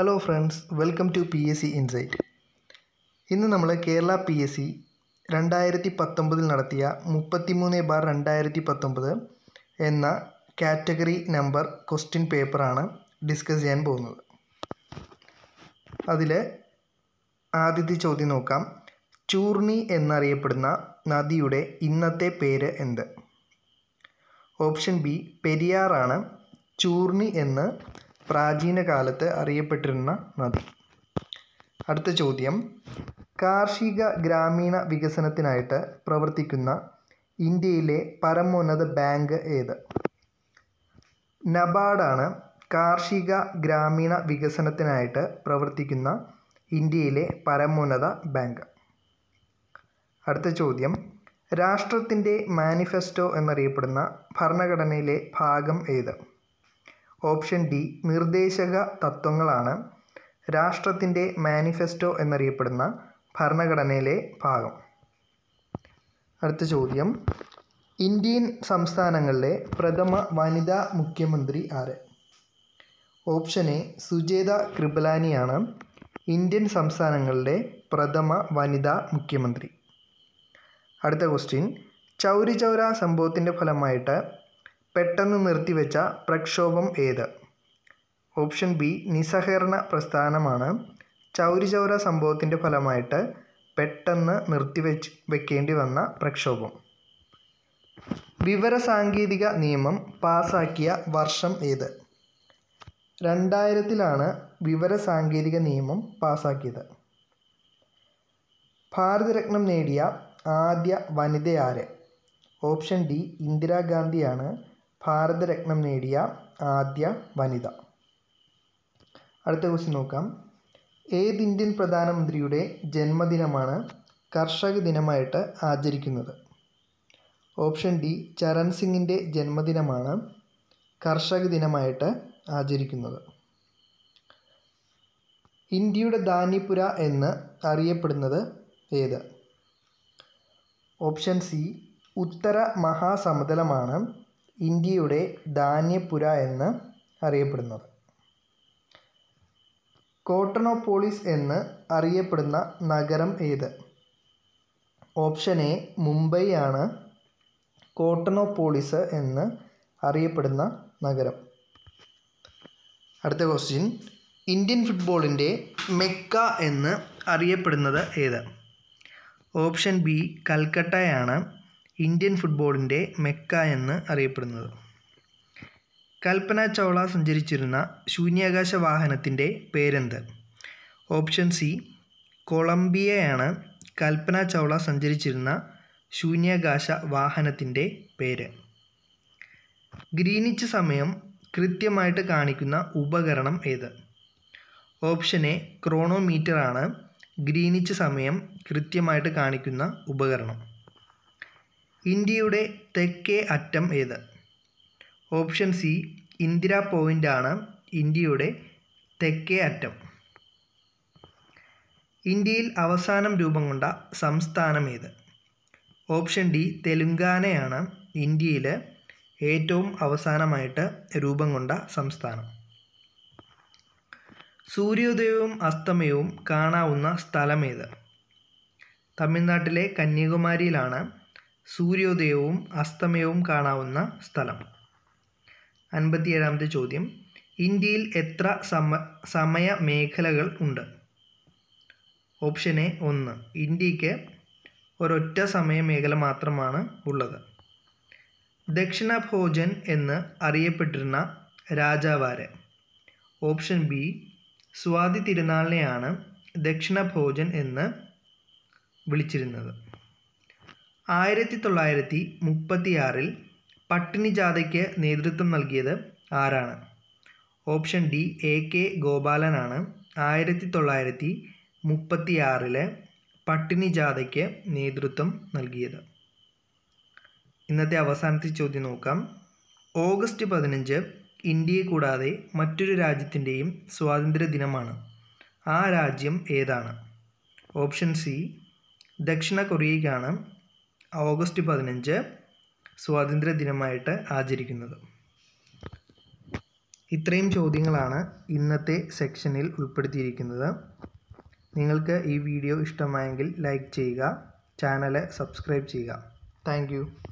hello friends welcome to P S C insight ഇന്ന് നമ്മൾ Kerala P S C രണ്ടായിരത്തി പത്തൊമ്പതിൽ നടത്തിയ മൂന്ന് ബാർ രണ്ടായിരത്തി പത്തൊമ്പത് എന്ന കാറ്റഗറി നമ്പർ ക്വസ്റ്റ്യൻ പേപ്പറാണ് ഡിസ്കസ് ചെയ്യാൻ പോകുന്നത് അതിൽ ആദ്യത്തെ ചോദ്യം നോക്കാം ചൂർണി എന്നറിയപ്പെടുന്ന നദിയുടെ ഇന്നത്തെ പേര് എന്ത് ഓപ്ഷൻ ബി പെരിയാറാണ് ചൂർണി എന്ന് പ്രാചീന കാലത്ത് അറിയപ്പെട്ടിരുന്ന നദി അടുത്ത ചോദ്യം കാർഷിക ഗ്രാമീണ വികസനത്തിനായിട്ട് പ്രവർത്തിക്കുന്ന ഇന്ത്യയിലെ പരമോന്നത ബാങ്ക് ഏത് ആണ് കാർഷിക ഗ്രാമീണ വികസനത്തിനായിട്ട് പ്രവർത്തിക്കുന്ന ഇന്ത്യയിലെ പരമോന്നത ബാങ്ക് അടുത്ത ചോദ്യം രാഷ്ട്രത്തിൻ്റെ മാനിഫെസ്റ്റോ എന്നറിയപ്പെടുന്ന ഭരണഘടനയിലെ ഭാഗം ഏത് ഓപ്ഷൻ ഡി നിർദ്ദേശക തത്വങ്ങളാണ് രാഷ്ട്രത്തിൻ്റെ മാനിഫെസ്റ്റോ എന്നറിയപ്പെടുന്ന ഭരണഘടനയിലെ ഭാഗം അടുത്ത ചോദ്യം ഇന്ത്യൻ സംസ്ഥാനങ്ങളിലെ പ്രഥമ വനിതാ മുഖ്യമന്ത്രി ആര് ഓപ്ഷൻ എ സുജേത കൃപലാനിയാണ് ഇന്ത്യൻ സംസ്ഥാനങ്ങളിലെ പ്രഥമ വനിതാ മുഖ്യമന്ത്രി അടുത്ത ക്വസ്റ്റ്യൻ ചൗരി ചൗര സംഭവത്തിൻ്റെ ഫലമായിട്ട് പെട്ടെന്ന് നിർത്തിവെച്ച പ്രക്ഷോഭം ഏത് ഓപ്ഷൻ ബി നിസ്സഹകരണ പ്രസ്ഥാനമാണ് ചൗരിചൗര സംഭവത്തിൻ്റെ ഫലമായിട്ട് പെട്ടെന്ന് നിർത്തിവെച്ച് വെക്കേണ്ടി വന്ന പ്രക്ഷോഭം വിവരസാങ്കേതിക നിയമം പാസാക്കിയ വർഷം ഏത് രണ്ടായിരത്തിലാണ് വിവരസാങ്കേതിക നിയമം പാസാക്കിയത് ഭാരതരത്നം നേടിയ ആദ്യ വനിതയാരെ ഓപ്ഷൻ ഡി ഇന്ദിരാഗാന്ധിയാണ് ഭാരതരത്നം നേടിയ ആദ്യ വനിത അടുത്ത ക്വസ്റ്റ്യൻ നോക്കാം ഏത് ഇന്ത്യൻ പ്രധാനമന്ത്രിയുടെ ജന്മദിനമാണ് കർഷക ദിനമായിട്ട് ആചരിക്കുന്നത് ഓപ്ഷൻ ഡി ചരൺ സിംഗിൻ്റെ ജന്മദിനമാണ് കർഷക ദിനമായിട്ട് ആചരിക്കുന്നത് ഇന്ത്യയുടെ ധാന്യപുര എന്ന് അറിയപ്പെടുന്നത് ഏത് ഓപ്ഷൻ സി ഉത്തര മഹാസമതലമാണ് ഇന്ത്യയുടെ ധാന്യപ്പുര എന്ന് അറിയപ്പെടുന്നത് കോട്ടണോപോളിസ് എന്ന് അറിയപ്പെടുന്ന നഗരം ഏത് ഓപ്ഷൻ എ മുംബൈ ആണ് കോട്ടണോപോളിസ് എന്ന് അറിയപ്പെടുന്ന നഗരം അടുത്ത ക്വസ്റ്റ്യൻ ഇന്ത്യൻ ഫുട്ബോളിൻ്റെ മെക്ക എന്ന് അറിയപ്പെടുന്നത് ഏത് ഓപ്ഷൻ ബി കൽക്കട്ടയാണ് ഇന്ത്യൻ ഫുട്ബോളിൻ്റെ മെക്ക എന്ന് അറിയപ്പെടുന്നത് കൽപ്പന ചൗള സഞ്ചരിച്ചിരുന്ന ശൂന്യാകാശ വാഹനത്തിൻ്റെ പേരെന്ത് ഓപ്ഷൻ സി കൊളംബിയയാണ് കൽപ്പന ചൗള സഞ്ചരിച്ചിരുന്ന ശൂന്യാകാശ വാഹനത്തിൻ്റെ പേര് ഗ്രീനിച്ച് സമയം കൃത്യമായിട്ട് കാണിക്കുന്ന ഉപകരണം ഏത് ഓപ്ഷൻ എ ക്രോണോമീറ്ററാണ് ഗ്രീനിച്ച് സമയം കൃത്യമായിട്ട് കാണിക്കുന്ന ഉപകരണം ഇന്ത്യയുടെ തെക്കേ അറ്റം ഏത് ഓപ്ഷൻ സി ഇന്ദിര പോയിൻ്റാണ് ഇന്ത്യയുടെ തെക്കേ അറ്റം ഇന്ത്യയിൽ അവസാനം രൂപം കൊണ്ട സംസ്ഥാനം ഏത് ഓപ്ഷൻ ഡി തെലുങ്കാനയാണ് ഇന്ത്യയിൽ ഏറ്റവും അവസാനമായിട്ട് രൂപം കൊണ്ട സംസ്ഥാനം സൂര്യോദയവും അസ്തമയവും കാണാവുന്ന സ്ഥലമേത് തമിഴ്നാട്ടിലെ കന്യാകുമാരിയിലാണ് സൂര്യോദയവും അസ്തമയവും കാണാവുന്ന സ്ഥലം അൻപത്തിയേഴാമത്തെ ചോദ്യം ഇന്ത്യയിൽ എത്ര സമ സമയ മേഖലകൾ ഉണ്ട് ഓപ്ഷൻ എ ഒന്ന് ഇന്ത്യക്ക് ഒരൊറ്റ സമയ മേഖല മാത്രമാണ് ഉള്ളത് ദക്ഷിണഭോജൻ എന്ന് അറിയപ്പെട്ടിരുന്ന രാജാവാരെ ഓപ്ഷൻ ബി സ്വാതി തിരുനാളിനെയാണ് ദക്ഷിണഭോജൻ എന്ന് വിളിച്ചിരുന്നത് ആയിരത്തി തൊള്ളായിരത്തി മുപ്പത്തിയാറിൽ പട്ടിണി ജാഥയ്ക്ക് നേതൃത്വം നൽകിയത് ആരാണ് ഓപ്ഷൻ ഡി എ കെ ഗോപാലനാണ് ആയിരത്തി തൊള്ളായിരത്തി മുപ്പത്തിയാറിലെ പട്ടിണി ജാഥയ്ക്ക് നേതൃത്വം നൽകിയത് ഇന്നത്തെ അവസാനത്തെ ചോദ്യം നോക്കാം ഓഗസ്റ്റ് പതിനഞ്ച് ഇന്ത്യയെ കൂടാതെ മറ്റൊരു രാജ്യത്തിൻ്റെയും സ്വാതന്ത്ര്യ ദിനമാണ് ആ രാജ്യം ഏതാണ് ഓപ്ഷൻ സി ദക്ഷിണ കൊറിയയ്ക്കാണ് ഓഗസ്റ്റ് പതിനഞ്ച് സ്വാതന്ത്ര്യ ദിനമായിട്ട് ആചരിക്കുന്നത് ഇത്രയും ചോദ്യങ്ങളാണ് ഇന്നത്തെ സെക്ഷനിൽ ഉൾപ്പെടുത്തിയിരിക്കുന്നത് നിങ്ങൾക്ക് ഈ വീഡിയോ ഇഷ്ടമായെങ്കിൽ ലൈക്ക് ചെയ്യുക ചാനൽ സബ്സ്ക്രൈബ് ചെയ്യുക താങ്ക്